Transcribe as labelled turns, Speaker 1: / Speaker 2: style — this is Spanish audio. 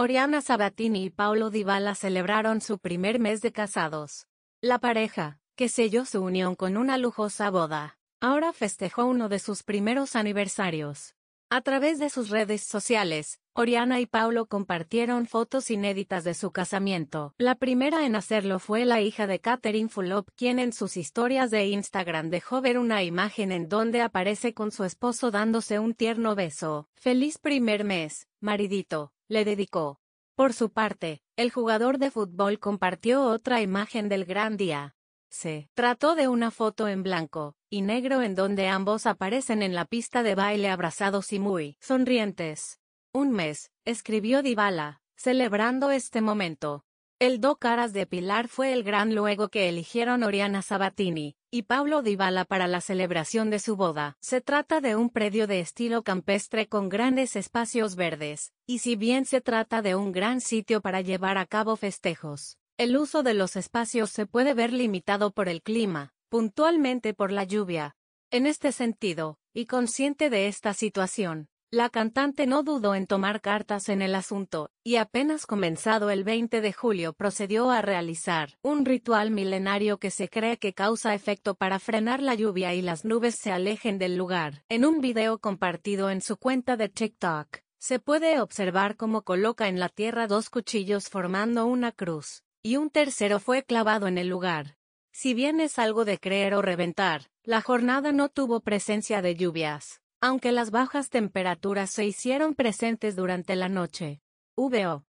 Speaker 1: Oriana Sabatini y Paulo Dybala celebraron su primer mes de casados. La pareja, que selló su unión con una lujosa boda, ahora festejó uno de sus primeros aniversarios. A través de sus redes sociales, Oriana y Paulo compartieron fotos inéditas de su casamiento. La primera en hacerlo fue la hija de Catherine Fulop, quien en sus historias de Instagram dejó ver una imagen en donde aparece con su esposo dándose un tierno beso. Feliz primer mes, maridito le dedicó. Por su parte, el jugador de fútbol compartió otra imagen del gran día. Se trató de una foto en blanco y negro en donde ambos aparecen en la pista de baile abrazados y muy sonrientes. Un mes, escribió Dybala, celebrando este momento. El do caras de Pilar fue el gran luego que eligieron Oriana Sabatini y Pablo Dybala para la celebración de su boda. Se trata de un predio de estilo campestre con grandes espacios verdes, y si bien se trata de un gran sitio para llevar a cabo festejos, el uso de los espacios se puede ver limitado por el clima, puntualmente por la lluvia. En este sentido, y consciente de esta situación, la cantante no dudó en tomar cartas en el asunto, y apenas comenzado el 20 de julio procedió a realizar un ritual milenario que se cree que causa efecto para frenar la lluvia y las nubes se alejen del lugar. En un video compartido en su cuenta de TikTok, se puede observar cómo coloca en la tierra dos cuchillos formando una cruz, y un tercero fue clavado en el lugar. Si bien es algo de creer o reventar, la jornada no tuvo presencia de lluvias aunque las bajas temperaturas se hicieron presentes durante la noche. VO.